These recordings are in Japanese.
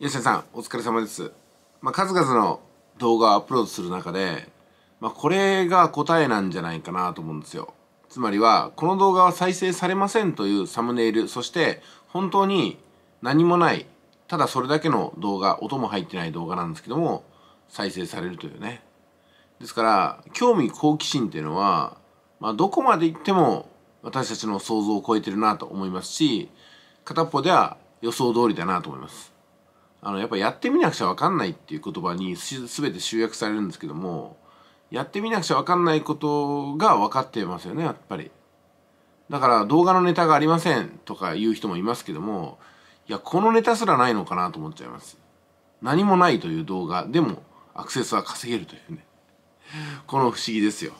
吉野さん、お疲れ様です。まあ、数々の動画をアップロードする中で、まあ、これが答えなんじゃないかなと思うんですよ。つまりは、この動画は再生されませんというサムネイル、そして本当に何もない、ただそれだけの動画、音も入ってない動画なんですけども、再生されるというね。ですから、興味好奇心っていうのは、まあ、どこまで行っても私たちの想像を超えてるなと思いますし、片っぽでは予想通りだなと思います。あのやっぱやってみなくちゃ分かんないっていう言葉にす全て集約されるんですけどもやってみなくちゃ分かんないことが分かってますよねやっぱりだから動画のネタがありませんとか言う人もいますけどもいやこのネタすらないのかなと思っちゃいます何もないという動画でもアクセスは稼げるというねこの不思議ですよ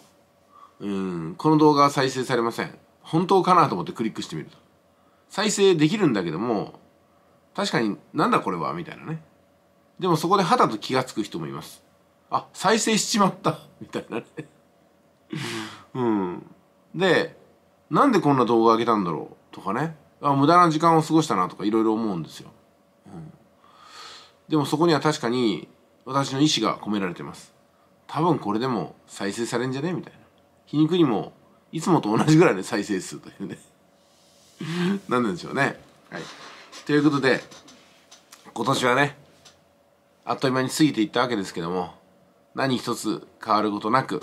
うんこの動画は再生されません本当かなと思ってクリックしてみると再生できるんだけども確かになんだこれはみたいなねでもそこで肌と気が付く人もいますあ再生しちまった みたいなねうんでなんでこんな動画上げたんだろうとかねあ無駄な時間を過ごしたなとかいろいろ思うんですよ、うん、でもそこには確かに私の意思が込められてます多分これでも再生されんじゃねみたいな皮肉にもいつもと同じぐらいの再生数というね何 なんでしょうねはいということで今年はねあっという間に過ぎていったわけですけども何一つ変わることなく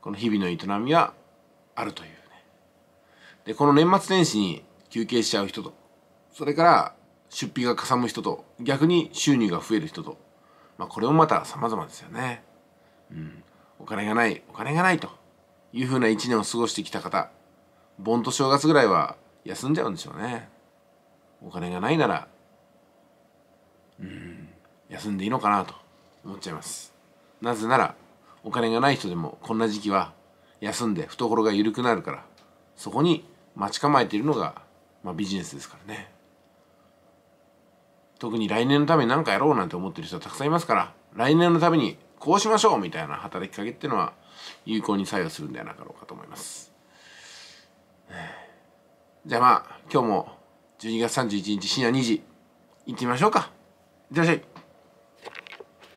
この日々の営みはあるというねでこの年末年始に休憩しちゃう人とそれから出費がかさむ人と逆に収入が増える人と、まあ、これもまた様々ですよね、うん、お金がないお金がないというふうな一年を過ごしてきた方盆と正月ぐらいは休んじゃうんでしょうねお金がないならうん休んでいいのかなと思っちゃいますなぜならお金がない人でもこんな時期は休んで懐が緩くなるからそこに待ち構えているのが、まあ、ビジネスですからね特に来年のために何かやろうなんて思ってる人はたくさんいますから来年のためにこうしましょうみたいな働きかけっていうのは有効に作用するんではなかろうかと思いますじゃあまあ今日も12月31日深夜2時行ってみましょうかいってらっしゃい